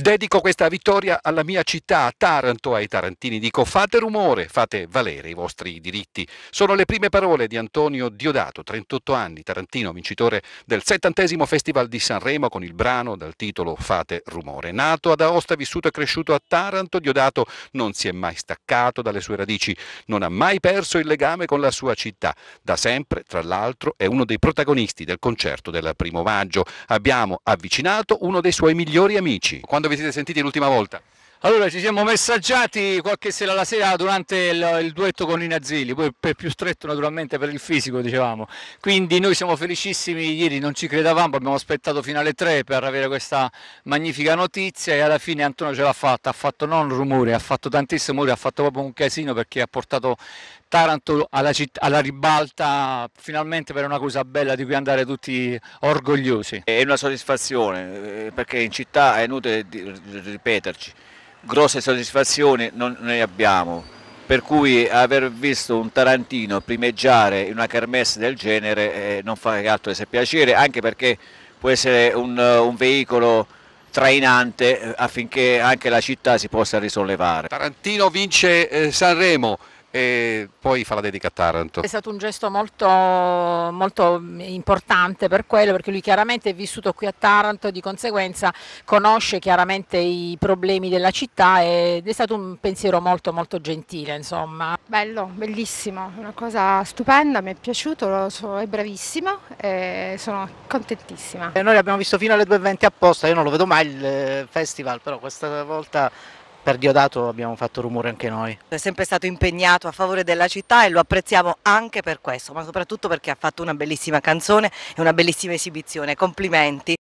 Dedico questa vittoria alla mia città, a Taranto, ai tarantini. Dico fate rumore, fate valere i vostri diritti. Sono le prime parole di Antonio Diodato, 38 anni, tarantino, vincitore del settantesimo Festival di Sanremo con il brano dal titolo Fate rumore. Nato ad Aosta, vissuto e cresciuto a Taranto, Diodato non si è mai staccato dalle sue radici, non ha mai perso il legame con la sua città. Da sempre, tra l'altro, è uno dei protagonisti del concerto del primo maggio. Abbiamo avvicinato uno dei suoi migliori amici. Quando quando vi siete sentiti l'ultima volta? Allora ci siamo messaggiati qualche sera alla sera durante il, il duetto con Inazzilli, poi per più stretto naturalmente per il fisico dicevamo, quindi noi siamo felicissimi, ieri non ci credevamo, abbiamo aspettato fino alle 3 per avere questa magnifica notizia e alla fine Antonio ce l'ha fatta, ha fatto non rumore, ha fatto tantissimo rumore, ha fatto proprio un casino perché ha portato Taranto alla, citt- alla, ribalta finalmente per una cosa bella di cui andare tutti orgogliosi. È una soddisfazione eh, perché in città è inutile ripeterci, grosse soddisfazioni non ne abbiamo, per cui aver visto un Tarantino primeggiare in una kermesse del genere eh, non fa che altro che piacere, anche perché può essere un, un veicolo trainante eh, affinché anche la città si possa risollevare. Tarantino vince Sanremo e poi fa la dedica a Taranto. È stato un gesto molto, molto, importante per quello perché lui chiaramente è vissuto qui a Taranto e di conseguenza conosce chiaramente i problemi della città ed è stato un pensiero molto molto gentile insomma. Bello, bellissimo, una cosa stupenda, mi è piaciuto, è bravissimo e sono contentissima. Eh, noi l'abbiamo visto fino alle 2.20 apposta, io non lo vedo mai il eh, festival però questa volta per Diodato abbiamo fatto rumore anche noi. È sempre stato impegnato a favore della città e lo apprezziamo anche per questo, ma soprattutto perché ha fatto una bellissima canzone e una bellissima esibizione. Complimenti.